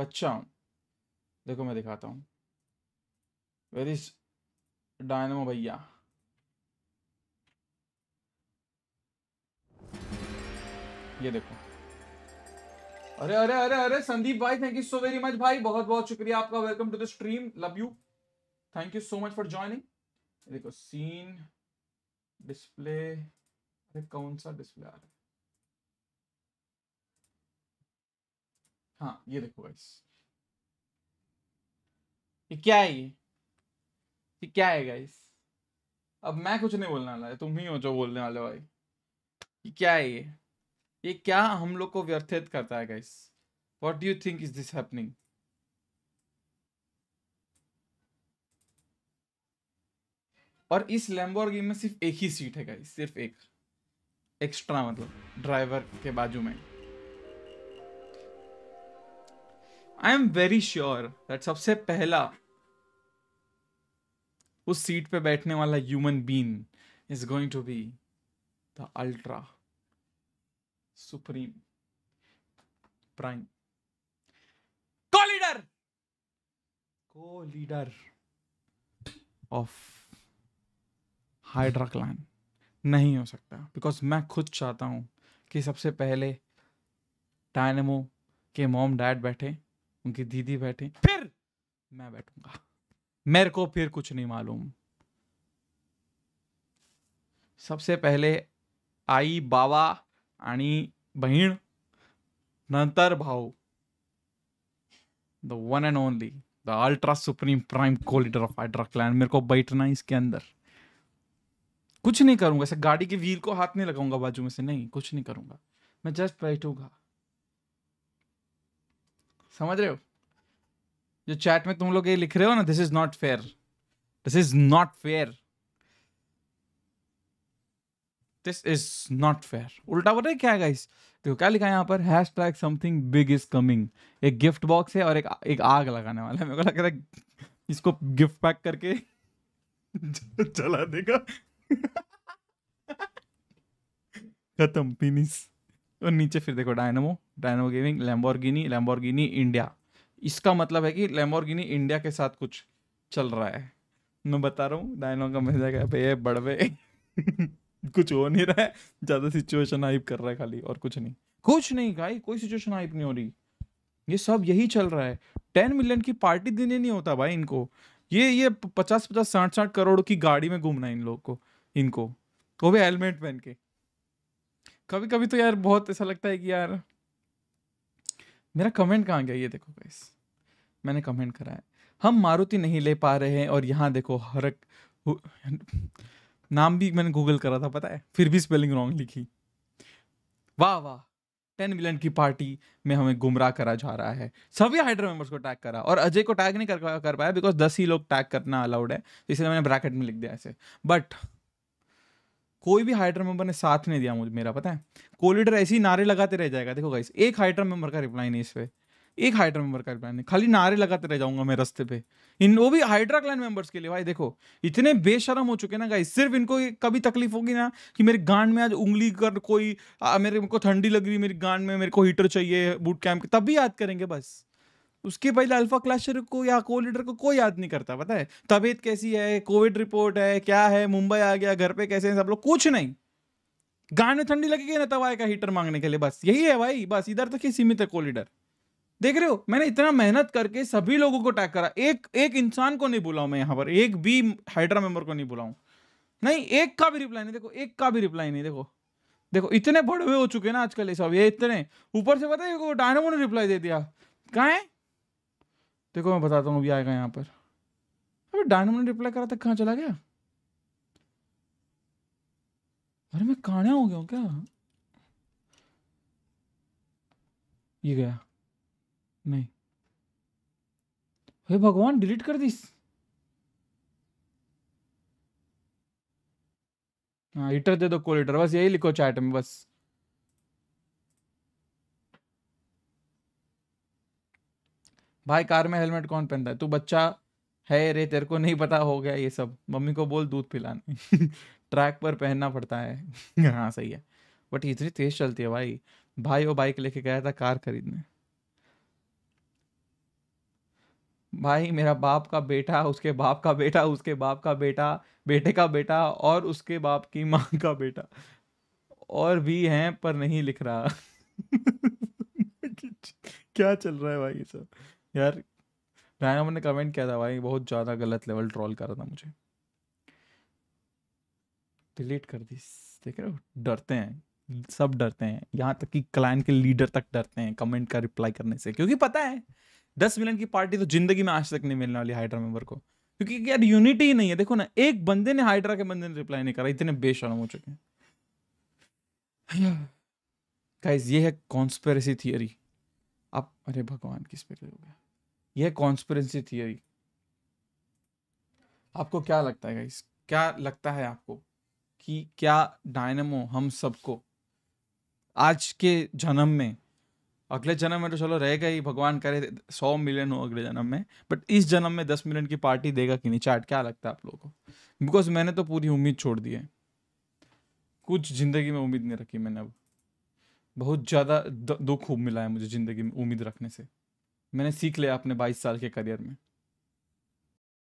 बच्चा हूँ देखो मैं दिखाता हूँ वेरी डायनमो भैया ये देखो अरे अरे अरे अरे संदीप भाई thank you so very much भाई बहुत बहुत शुक्रिया आपका welcome to the stream love you thank you so much for joining देखो सीन डिस्प्ले अरे कौन सा डिस्प्ले आ रहा है हाँ ये देखो गाइस ये क्या है ये ये क्या है गाइस अब मैं कुछ नहीं बोलने वाला है तुम ही हो जो बोलने वाले भाई ये क्या है ये ये क्या हम लोग को व्यर्थित करता है guys what do you think is this happening और इस लैम्बोर्गिनी में सिर्फ एक ही सीट है गाइस सिर्फ एक एक्स्ट्रा मतलब ड्राइवर के बाजू में I am very sure that सबसे पहला उस सीट पे बैठने वाला human being is going to be the ultra supreme prime co-leader co-leader of Hydra clan नहीं हो सकता बिकॉज मैं खुद चाहता हूं कि सबसे पहले डायनेमो के मॉम डैड बैठे उनकी दीदी बैठे फिर मैं बैठूंगा मेरे को फिर कुछ नहीं मालूम सबसे पहले आई बाबा बहन नंतर भाऊ the one and only the ultra supreme prime co-leader of Hydra clan मेरे को बैठना है इसके अंदर कुछ नहीं करूंगा ऐसे गाड़ी के व्हील को हाथ नहीं लगाऊंगा बाजू में से नहीं कुछ नहीं करूंगा मैं जस्ट बैठूंगा समझ रहे हो जो चैट में तुम लोग ये लिख रहे हो ना this is not fair this is not fair this is not fair उल्टा बोल रहे क्या है गाइस देखो क्या लिखा है यहाँ पर hashtag something big is coming एक गिफ्ट बॉक्स है और एक एक आग लगाने वाला है मेरे को लग रहा है इसको गिफ्ट पैक करके चला देगा खत्म फिनिश और नीचे फिर देखो Dynamo Dynamo gaming Lamborghini Lamborghini India इसका मतलब है कि लैम्बोर्गिनी इंडिया के साथ कुछ चल रहा है मैं बता रहा हूँ डायनो का मैसेज है भैया बड़वे कुछ हो नहीं रहा है ज़्यादा सिचुएशन आइप कर रहा है खाली और कुछ नहीं कुछ नहीं गाई कोई सिचुएशन आइप नहीं हो रही ये सब यही चल रहा है टेन मिलियन की पार्टी देने नहीं होता भाई इनको ये ये पचास पचास साठ साठ करोड़ की गाड़ी में घूमना है इन लोग को इनको वो भी हेलमेट पहन के कभी कभी तो यार बहुत ऐसा लगता है कि यार मेरा कमेंट कहाँ गया ये देखो गाइस मैंने कमेंट करा है हम मारुति नहीं ले पा रहे हैं और यहाँ देखो हरक नाम भी मैंने गूगल करा था पता है फिर भी स्पेलिंग रॉन्ग लिखी वाह वाह टेन मिलियन की पार्टी में हमें गुमराह करा जा रहा है सभी हाइड्रो मेंबर्स को टैग करा और अजय को टैग नहीं कर कर पाया बिकॉज दस ही लोग टैग करना अलाउड है इसलिए मैंने ब्रैकेट में लिख दिया ऐसे बट कोई भी हाइड्रा मेंबर ने साथ नहीं दिया मुझे मेरा पता है कोलिडर ऐसे ही नारे लगाते रह जाएगा देखो गाइस एक हाइड्रा मेंबर का रिप्लाई नहीं इस पर एक हाइड्रा मेंबर का रिप्लाई नहीं खाली नारे लगाते रह जाऊंगा मैं रस्ते पे इन वो भी हाइड्रा क्लाइन मेंबर्स के लिए भाई देखो इतने बेशरम हो चुके ना गाइस सिर्फ इनको कभी तकलीफ होगी ना कि मेरे गांड में आज उंगली कर कोई आ, मेरे को ठंडी लग रही मेरी गांड में मेरे को हीटर चाहिए बूट कैंप तब भी याद करेंगे बस उसके पहले अल्फा क्लाशर को या को लीडर को कोई याद नहीं करता पता है तबीयत कैसी है कोविड रिपोर्ट है क्या है मुंबई आ गया घर पे कैसे हैं सब लोग कुछ नहीं गाने ठंडी लगेगी ना तवाए का हीटर मांगने के लिए बस यही है भाई बस इधर तक तो ही सीमित है को लीडर देख रहे हो मैंने इतना मेहनत करके सभी लोगों को टैग करा एक एक इंसान को नहीं बुलाऊ मैं यहाँ पर एक भी हाइड्रा मेंबर को नहीं बुलाऊ नहीं एक का भी रिप्लाई नहीं देखो एक का भी रिप्लाई नहीं देखो देखो इतने बड़े हो चुके ना आजकल ये सब ये इतने ऊपर से पता है डायनामो ने रिप्लाई दे दिया कहा है देखो मैं बताता हूँ अभी आएगा यहाँ पर अरे डायनो ने रिप्लाई करा था कहाँ चला गया अरे मैं काना हो गया क्या ये गया नहीं हे भगवान डिलीट कर दी हाँ हीटर दे दो कोल बस यही लिखो चैट में बस भाई कार में हेलमेट कौन पहनता है तू बच्चा है रे तेरे को नहीं पता हो गया ये सब मम्मी को बोल दूध पिलाने ट्रैक पर पहनना पड़ता है हाँ सही है बट इतनी तेज चलती है भाई भाई वो बाइक लेके गया था कार खरीदने भाई मेरा बाप का बेटा उसके बाप का बेटा उसके बाप का बेटा बेटे का बेटा और उसके बाप की माँ का बेटा और भी हैं पर नहीं लिख रहा क्या चल रहा है भाई सब यार डायनामो ने कमेंट किया था भाई बहुत ज़्यादा गलत लेवल ट्रॉल कर रहा था मुझे डिलीट कर दी देख रहे हो डरते हैं सब डरते हैं यहाँ तक कि क्लाइंट के लीडर तक डरते हैं कमेंट का रिप्लाई करने से क्योंकि पता है दस मिलियन की पार्टी तो जिंदगी में आज तक नहीं मिलने वाली हाइड्रा मेंबर को क्योंकि यार यूनिटी ही नहीं है देखो ना एक बंदे ने हाइड्रा के बंदे ने रिप्लाई नहीं करा इतने बेशरम हो चुके हैं ये है कॉन्स्पेरेसी थियरी आप अरे भगवान किस पे हो गया यह कॉन्स्परेंसी थियरी आपको क्या लगता है क्या लगता है आपको कि क्या डायनमो हम सबको आज के जन्म में अगले जन्म में तो चलो रहेगा ही भगवान करे सौ मिलियन हो अगले जन्म में बट इस जन्म में दस मिलियन की पार्टी देगा कि नहीं चार्ट क्या लगता है आप लोगों को बिकॉज मैंने तो पूरी उम्मीद छोड़ दी है कुछ ज़िंदगी में उम्मीद नहीं रखी मैंने अब बहुत ज़्यादा दुख मिला है मुझे ज़िंदगी में उम्मीद रखने से मैंने सीख लिया अपने बाईस साल के करियर में